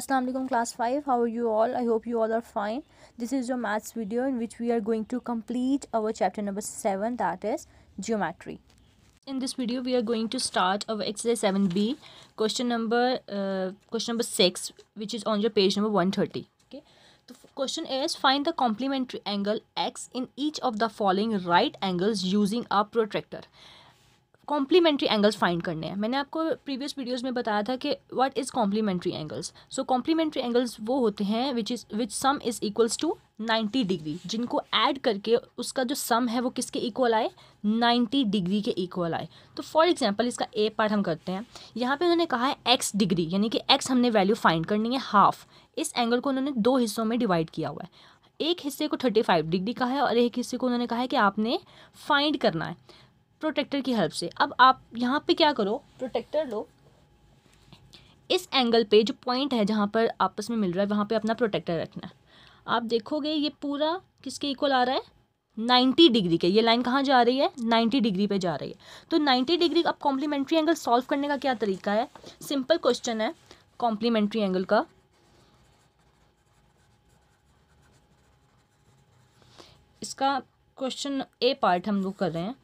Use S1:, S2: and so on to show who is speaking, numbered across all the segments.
S1: Assalamu alaikum class 5 how are you all I hope you all are fine this is your maths video in which we are going to complete our chapter number 7 that is geometry in this video we are going to start our exercise 7b question number uh, question number 6 which is on your page number 130 okay the question is find the complementary angle x in each of the following right angles using a protractor complementary angles find करने हैं मैंने आपको previous videos में बताया था कि what is complementary angles so complementary angles वो होते हैं which is which sum is equals to ninety degree जिनको ऐड करके उसका जो सम है वो किसके इक्वल आए नाइन्टी डिग्री के इक्वल आए तो फॉर एग्जांपल इसका ए पार्ट हम करते हैं यहाँ पे उन्होंने कहा है एक्स डिग्री यानी कि एक्स हमने वैल्यू फाइंड करनी है हाफ इस एंगल को उन्होंने दो हिस्सों में डिवाइड किया हुआ है एक हिस्से को थर्टी फाइव डिग्री कहा है और एक हिस्से को उन्होंने कहा है कि आपने फाइंड करना है प्रोटेक्टर की हेल्प से अब आप यहाँ पे क्या करो प्रोटेक्टर लो इस एंगल पे जो पॉइंट है जहाँ पर आपस में मिल रहा है वहाँ पे अपना प्रोटेक्टर रखना है आप देखोगे ये पूरा किसके इक्वल आ रहा है नाइन्टी डिग्री के ये लाइन कहाँ जा रही है नाइन्टी डिग्री पे जा रही है तो नाइन्टी डिग्री अब कॉम्प्लीमेंट्री एंगल सॉल्व करने का क्या तरीका है सिंपल क्वेश्चन है कॉम्प्लीमेंट्री एंगल का इसका क्वेश्चन ए पार्ट हम लोग कर रहे हैं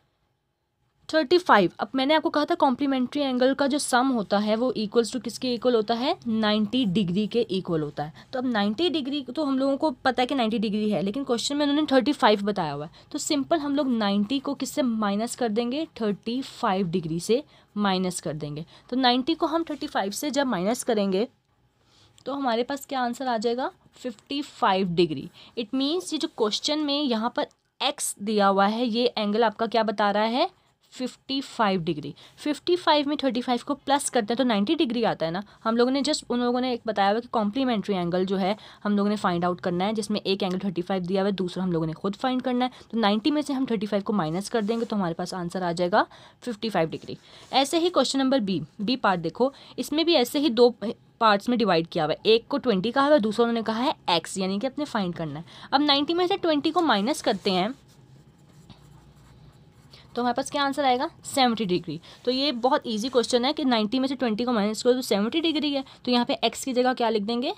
S1: थर्टी फाइव अब मैंने आपको कहा था कॉम्प्लीमेंट्री एंगल का जो सम होता है वो इक्वल्स टू किसके इक्वल होता है नाइन्टी डिग्री के इक्वल होता है तो अब नाइन्टी डिग्री तो हम लोगों को पता है कि नाइन्टी डिग्री है लेकिन क्वेश्चन में उन्होंने थर्टी फाइव बताया हुआ है तो सिंपल हम लोग नाइन्टी को किससे माइनस कर देंगे थर्टी फाइव डिग्री से माइनस कर देंगे तो नाइन्टी को हम थर्टी फाइव से जब माइनस करेंगे तो हमारे पास क्या आंसर आ जाएगा fifty five degree it means ये जो क्वेश्चन में यहाँ पर एक्स दिया हुआ है ये एंगल आपका क्या बता रहा है fifty five degree fifty five में थर्टी फाइव को प्लस करते हैं तो नाइन्टी डिग्री आता है ना हम लोगों ने जस्ट उन लोगों ने एक बताया हुआ कि कॉम्प्लीमेंट्री एंगल जो है हम लोगों ने फाइंड आउट करना है जिसमें एक एंगल थर्टी फाइव दिया हुआ है दूसरा हम लोगों ने खुद फाइंड करना है तो नाइन्टी में से हम थर्टी फाइव को माइनस कर देंगे तो हमारे पास आंसर आ जाएगा फिफ्टी फाइव डिग्री ऐसे ही question number B B part देखो इसमें भी ऐसे ही दो पार्ट्स में डिवाइड किया हुआ है एक को ट्वेंटी कहा हुआ है दूसरा उन्होंने कहा है एक्स यानी कि अपने फाइंड करना है अब नाइन्टी में से ट्वेंटी को माइनस करते हैं तो हमारे पास क्या आंसर आएगा सेवेंटी डिग्री तो ये बहुत ईजी क्वेश्चन है कि नाइन्टी में से ट्वेंटी को माइनस करो तो सेवेंटी डिग्री है तो यहाँ पर एक्स की जगह क्या लिख देंगे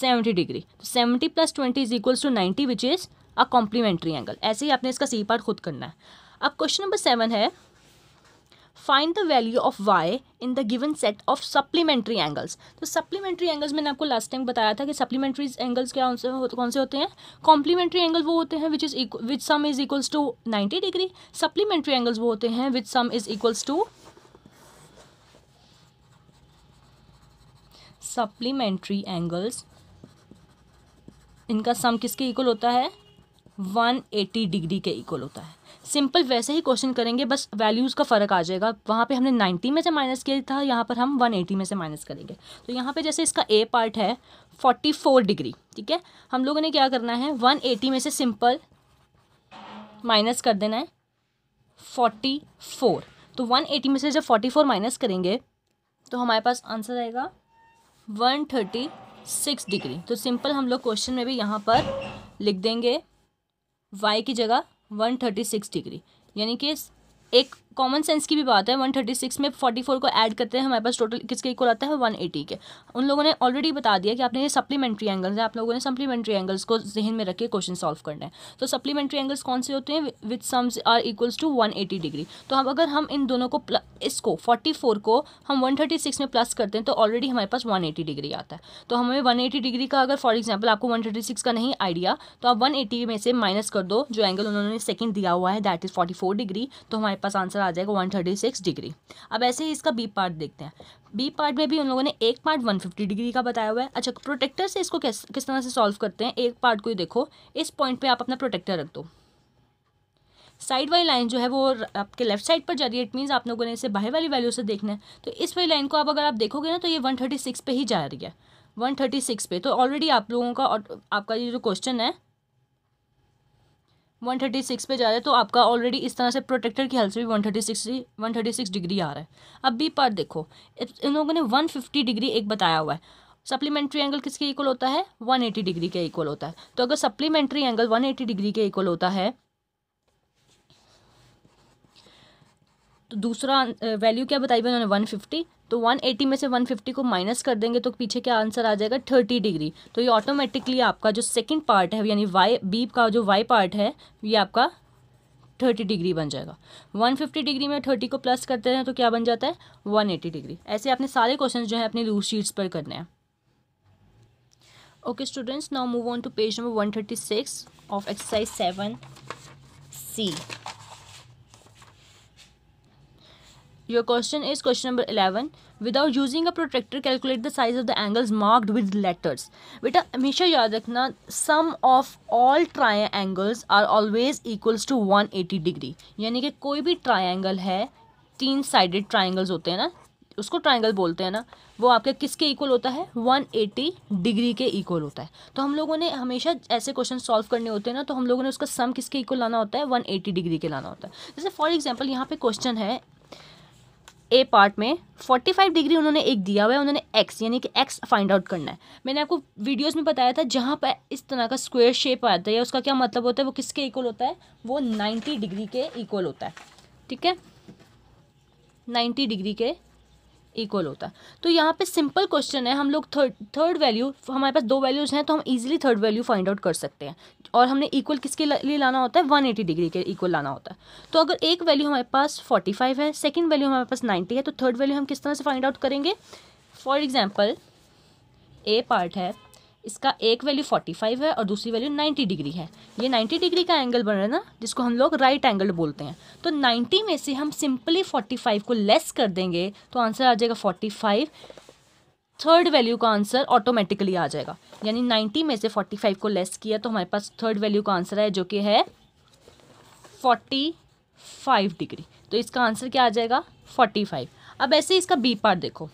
S1: सेवेंटी डिग्री तो seventy plus twenty is equals to ninety which is a complementary angle ऐसे ही आपने इसका सी पार्ट खुद करना है अब क्वेश्चन नंबर सेवन है find the value of Y in the given set of supplementary angles तो सप्लीमेंट्री एंगल्स मैंने आपको लास्ट टाइम बताया था कि सप्लीमेंट्री एंगल्स क्या कौन से होते हैं कॉम्प्लीमेंट्री एंगल वो होते हैं which is which sum is equals to ninety degree supplementary angles वो होते हैं which sum is equals to supplementary angles इनका सम किसके इक्वल होता है 180 डिग्री के इक्वल होता है सिंपल वैसे ही क्वेश्चन करेंगे बस वैल्यूज़ का फ़र्क आ जाएगा वहाँ पे हमने 90 में से माइनस किया था यहाँ पर हम 180 में से माइनस करेंगे तो यहाँ पे जैसे इसका ए पार्ट है 44 डिग्री ठीक है हम लोगों ने क्या करना है 180 में से सिंपल माइनस कर देना है 44 तो 180 में से जब 44 माइनस करेंगे तो हमारे पास आंसर आएगा वन डिग्री तो सिंपल हम लोग क्वेश्चन में भी यहाँ पर लिख देंगे वाई की जगह वन थर्टी सिक्स डिग्री यानी कि एक कॉमन सेंस की भी बात है 136 में 44 को ऐड करते हैं हमारे पास टोटल किसके इक्वल आता है 180 के उन लोगों ने ऑलरेडी बता दिया कि आपने ये सप्लीमेंट्री एंगल्स हैं आप लोगों ने सप्लीमेंट्री एंगल्स को जहन में रख के क्वेश्चन सॉल्व करना है तो सप्लीमेंट्री एंगल्स कौन से होते हैं with sums are equals to one degree तो हम अगर हम इन दोनों को इसको फोर्टी को हम वन में प्लस करते हैं तो ऑलरेडी हमारे पास वन डिग्री आता है तो हमें वन डिग्री का अगर फॉर एग्जाम्पल आपको वन का नहीं आइडिया तो आप वन में से माइनस कर दो जो एंगल उन्होंने सेकेंड दिया हुआ है दैट इज़ फोर्टी डिग्री तो हमारे पास आंसर आ जाएगा वन थर्टी सिक्स डिग्री अब ऐसे ही इसका बी पार्ट देखते हैं बी पार्ट में भी उन लोगों ने एक पार्ट वन फिफ्टी डिग्री का बताया हुआ है अच्छा प्रोटेक्टर से इसको किस किस तरह से सॉल्व करते हैं एक पार्ट को ही देखो इस पॉइंट पर आप अपना प्रोटेक्टर रख दो साइड वाली लाइन जो है वो आपके लेफ्ट साइड पर जा रही है इट मीन्स आप लोगों ने इसे बाहर वाली वैल्यू से देखना है तो इस वाली लाइन को आप अगर आप देखोगे ना तो ये वन थर्टी सिक्स पे ही जा रही है वन थर्टी सिक्स पे तो ऑलरेडी आप लोगों का और आपका ये जो क्वेश्चन है वन थर्टी सिक्स पर जा रहा है तो आपका ऑलरेडी इस तरह से प्रोटेक्टर की हेल्प से भी one thirty six one thirty six degree आ रहा है अब बी पार्ट देखो इन लोगों ने वन फिफ्टी डिग्री एक बताया हुआ है सप्लीमेंट्री एंगल किसके इक्वल होता है 180 डिग्री के इक्वल होता है तो अगर सप्लीमेंट्री एंगल 180 डिग्री के इक्वल होता है तो दूसरा वैल्यू क्या बताई उन्होंने वन फिफ्टी तो 180 में से 150 को माइनस कर देंगे तो पीछे क्या आंसर आ जाएगा 30 डिग्री तो ये ऑटोमेटिकली आपका जो सेकंड पार्ट है यानी वाई बीप का जो वाई पार्ट है ये आपका थर्टी डिग्री बन जाएगा वन फिफ्टी डिग्री में थर्टी को प्लस करते हैं तो क्या बन जाता है वन एटी डिग्री ऐसे आपने सारे क्वेश्चन जो है अपनी रूल शीट्स पर करने हैं okay students now move on to page number one thirty six of exercise seven C your question is question number eleven without using a protractor calculate the size of the angles marked with letters बेटा हमेशा याद रखना sum of all triangles are always equals to one eighty degree यानी कि कोई भी try angle है तीन साइडेड ट्राइंगल्स होते हैं ना उसको ट्राइंगल बोलते हैं ना वो आपके किसके इक्वल होता है 180 डिग्री के इक्वल होता है तो हम लोगों ने हमेशा ऐसे क्वेश्चन सॉल्व करने होते हैं ना तो हम लोगों ने उसका सम किसके इक्वल लाना होता है 180 डिग्री के लाना होता है जैसे फॉर एग्जांपल यहाँ पे क्वेश्चन है ए पार्ट में 45 डिग्री उन्होंने एक दिया हुआ है उन्होंने एक्स यानी कि एक्स फाइंड आउट करना है मैंने आपको वीडियोस में बताया था जहाँ पर इस तरह का स्क्वायर शेप आता है या उसका क्या मतलब होता है वो किसके इक्वल होता है वो 90 डिग्री के इक्वल होता है ठीक है 90 डिग्री के इक्वल होता है तो यहाँ पे सिंपल क्वेश्चन है हम लोग थर्ड थर्ड वैल्यू हमारे पास दो वैल्यूज़ हैं तो हम easily third value find out कर सकते हैं और हमने इक्वल किसके लिए लाना होता है वन एटी डिग्री के इक्वल लाना होता है तो अगर एक वैल्यू हमारे पास फोर्टी फाइव है सेकेंड वैल्यू हमारे पास नाइन्टी है तो थर्ड वैल्यू हम किस तरह से फाइंड आउट करेंगे फॉर एग्जाम्पल ए पार्ट है इसका एक वैल्यू फोर्टी फाइव है और दूसरी वैल्यू नाइन्टी डिग्री है ये नाइन्टी डिग्री का एंगल बन रहा है ना जिसको हम लोग राइट एंगल बोलते हैं तो नाइन्टी में से हम सिंपली फोर्टी फाइव को लेस कर देंगे तो आंसर आ जाएगा फोर्टी फाइव थर्ड वैल्यू का आंसर ऑटोमेटिकली आ जाएगा यानी नाइन्टी में से फोर्टी फाइव को लेस किया तो हमारे पास थर्ड वैल्यू का आंसर है जो कि है फोर्टी फाइव डिग्री तो इसका आंसर क्या आ जाएगा फोर्टी फाइव अब ऐसे इसका बी पार्ट देखो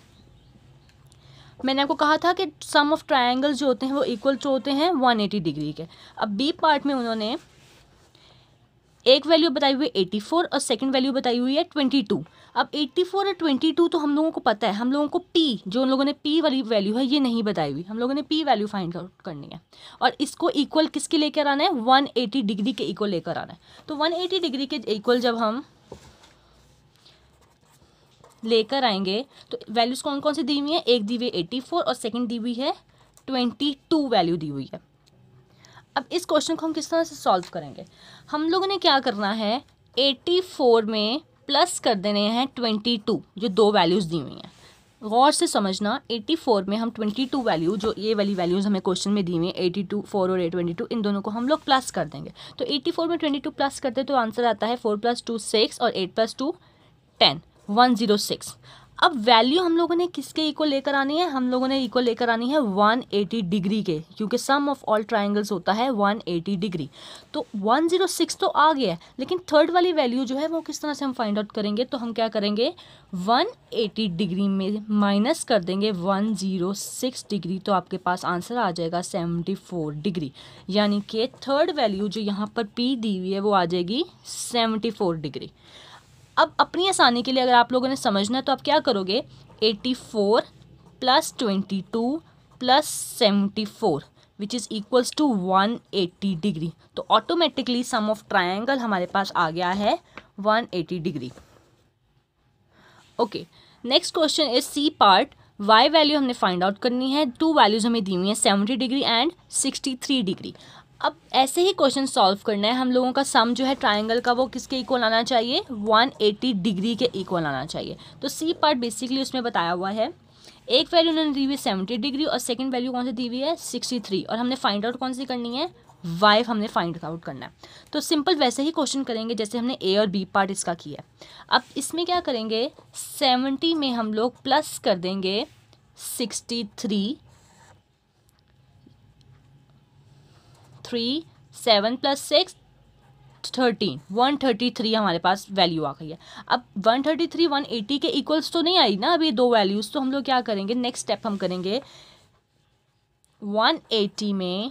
S1: मैंने आपको कहा था कि सम ऑफ ट्राइंगल्स जो होते हैं वो इक्वल टू होते हैं वन एटी डिग्री के अब बी पार्ट में उन्होंने एक वैल्यू बताई हुई है एटी फोर और सेकंड वैल्यू बताई हुई है ट्वेंटी टू अब फोर और ट्वेंटी टू तो हम लोगों को पता है हम लोगों को पी जो उन लोगों ने पी वाली वैल्यू है ये नहीं बताई हुई हम लोगों ने पी वैल्यू फाइंड आउट करनी है और इसको इक्वल किसके लेकर आना है एटी डिग्री के इक्वल लेकर आना है तो एटी डिग्री के इक्वल जब हम लेकर आएंगे तो वैल्यूज़ कौन कौन सी दी हुई हैं एक दी हुई एटी फोर और सेकेंड दी हुई है ट्वेंटी टू वैल्यू दी हुई है अब इस क्वेश्चन को हम किस तरह से सॉल्व करेंगे हम लोगों ने क्या करना है एटी फोर में प्लस कर देने हैं ट्वेंटी टू जो दो वैल्यूज़ दी हुई हैं गौर से समझना 84 में हम 22 वैल्यू जो ये वाली वैल्यूज़ हमें क्वेश्चन में दी हुई है 82, 4 और 822 इन दोनों को हम लोग प्लस कर देंगे तो 84 में 22 प्लस करते तो आंसर आता है 4 प्लस टू सिक्स और 8 plus two ten one zero six अब वैल्यू हम लोगों ने किसके इक्वल लेकर आनी है हम लोगों ने इक्वल लेकर आनी है 180 डिग्री के क्योंकि सम ऑफ ऑल ट्राइंगल्स होता है 180 डिग्री तो 106 तो आ गया है लेकिन थर्ड वाली वैल्यू जो है वो किस तरह से हम फाइंड आउट करेंगे तो हम क्या करेंगे 180 डिग्री में माइनस कर देंगे 106 डिग्री तो आपके पास आंसर आ जाएगा फोर डिग्री यानी कि थर्ड वैल्यू जो यहाँ पर पी दी हुई है वो आ जाएगी फोर डिग्री अब अपनी आसानी के लिए अगर आप लोगों ने समझना है तो आप क्या करोगे eighty four plus twenty two plus seventy four which is equals to one eighty degree तो ऑटोमेटिकली सम ऑफ ट्राइंगल हमारे पास आ गया है one eighty degree okay next question is C part Y value हमने फाइंड आउट करनी है two values हमें दी हुई हैं seventy degree and sixty three degree अब ऐसे ही क्वेश्चन सॉल्व करना है हम लोगों का सम जो है ट्राइंगल का वो किसके इक्वल आना चाहिए 180 डिग्री के इक्वल आना चाहिए तो सी पार्ट बेसिकली उसमें बताया हुआ है एक वैल्यू उन्होंने दी हुई है सेवेंटी डिग्री और सेकंड वैल्यू कौन सी दी हुई है सिक्सटी थ्री और हमने फाइंड आउट कौन सी करनी है वाइव हमने फाइंड आउट करना है तो सिंपल वैसे ही क्वेश्चन करेंगे जैसे हमने ए और बी पार्ट इसका किया है अब इसमें क्या करेंगे सेवेंटी में हम लोग प्लस कर देंगे sixty three three seven plus six thirteen one thirty three हमारे पास वैल्यू आ गई है अब one thirty three one eighty के इक्वल्स तो नहीं आई ना अभी दो वैल्यूज़ तो हम लोग क्या करेंगे नेक्स्ट स्टेप हम करेंगे वन एटी में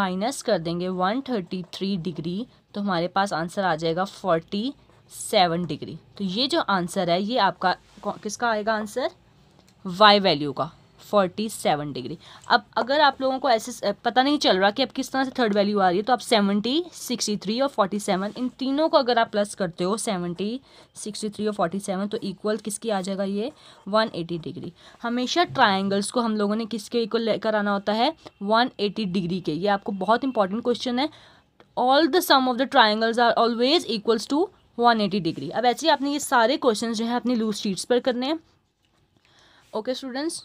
S1: माइनस कर देंगे वन थर्टी थ्री डिग्री तो हमारे पास आंसर आ जाएगा फोर्टी सेवन डिग्री तो ये जो आंसर है ये आपका किसका आएगा आंसर वाई वैल्यू का फोर्टी सेवन डिग्री अब अगर आप लोगों को ऐसे पता नहीं चल रहा कि अब किस तरह से थर्ड वैल्यू आ रही है तो आप सेवेंटी सिक्सटी थ्री और फोर्टी सेवन इन तीनों को अगर आप प्लस करते हो सेवनटी सिक्सटी थ्री और फोर्टी सेवन तो इक्वल किसकी आ जाएगा ये वन एटी डिग्री हमेशा ट्राइंगल्स को हम लोगों ने किसके इक्वल लेकर आना होता है वन एटी डिग्री के ये आपको बहुत इंपॉर्टेंट क्वेश्चन है all the sum of the triangles are always equals to one eighty degree अब ऐसे ही आपने ये सारे क्वेश्चन जो है अपनी लूज शीट्स पर करने हैं ओके स्टूडेंट्स